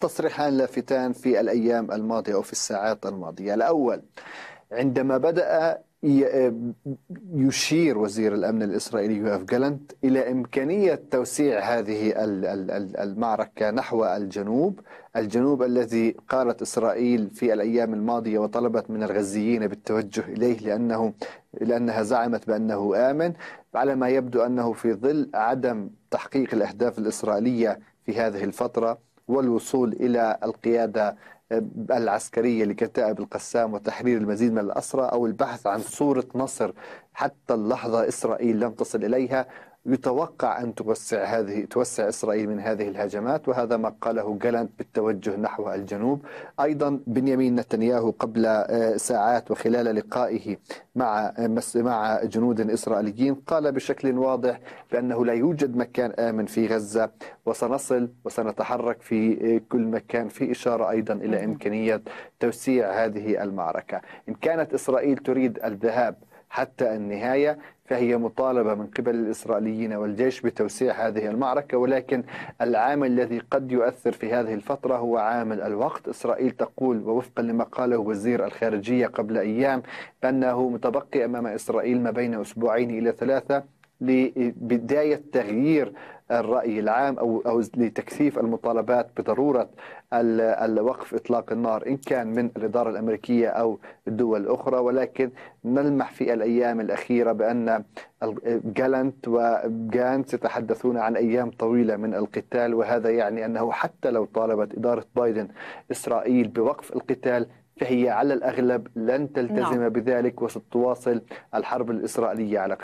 تصريحان لافتان في الأيام الماضية أو في الساعات الماضية الأول عندما بدأ يشير وزير الأمن الإسرائيلي يوف جالنت إلى إمكانية توسيع هذه المعركة نحو الجنوب الجنوب الذي قالت إسرائيل في الأيام الماضية وطلبت من الغزيين بالتوجه إليه لأنه لأنها زعمت بأنه آمن على ما يبدو أنه في ظل عدم تحقيق الأهداف الإسرائيلية في هذه الفترة والوصول إلى القيادة العسكرية لكتائب القسام وتحرير المزيد من الأسرى أو البحث عن صورة نصر حتى اللحظة إسرائيل لم تصل إليها يتوقع أن توسع هذه توسع إسرائيل من هذه الهجمات وهذا ما قاله جالانت بالتوجه نحو الجنوب أيضا بنيامين نتنياهو قبل آه، ساعات وخلال لقائه مع آه، مع جنود إسرائيليين قال بشكل واضح بأنه لا يوجد مكان آمن في غزة وسنصل وسنتحرك في آه، كل مكان في إشارة أيضا إلى إمكانية توسيع هذه المعركة إن كانت إسرائيل تريد الذهاب حتى النهاية فهي مطالبة من قبل الإسرائيليين والجيش بتوسيع هذه المعركة ولكن العامل الذي قد يؤثر في هذه الفترة هو عامل الوقت إسرائيل تقول ووفقا لما قاله وزير الخارجية قبل أيام أنه متبقي أمام إسرائيل ما بين أسبوعين إلى ثلاثة لبداية تغيير الرأي العام أو أو لتكثيف المطالبات بضرورة الوقف إطلاق النار إن كان من الإدارة الأمريكية أو الدول الأخرى ولكن نلمح في الأيام الأخيرة بأن جالنت وجانت يتحدثون عن أيام طويلة من القتال وهذا يعني أنه حتى لو طالبت إدارة بايدن إسرائيل بوقف القتال فهي على الأغلب لن تلتزم نعم. بذلك وستواصل الحرب الإسرائيلية على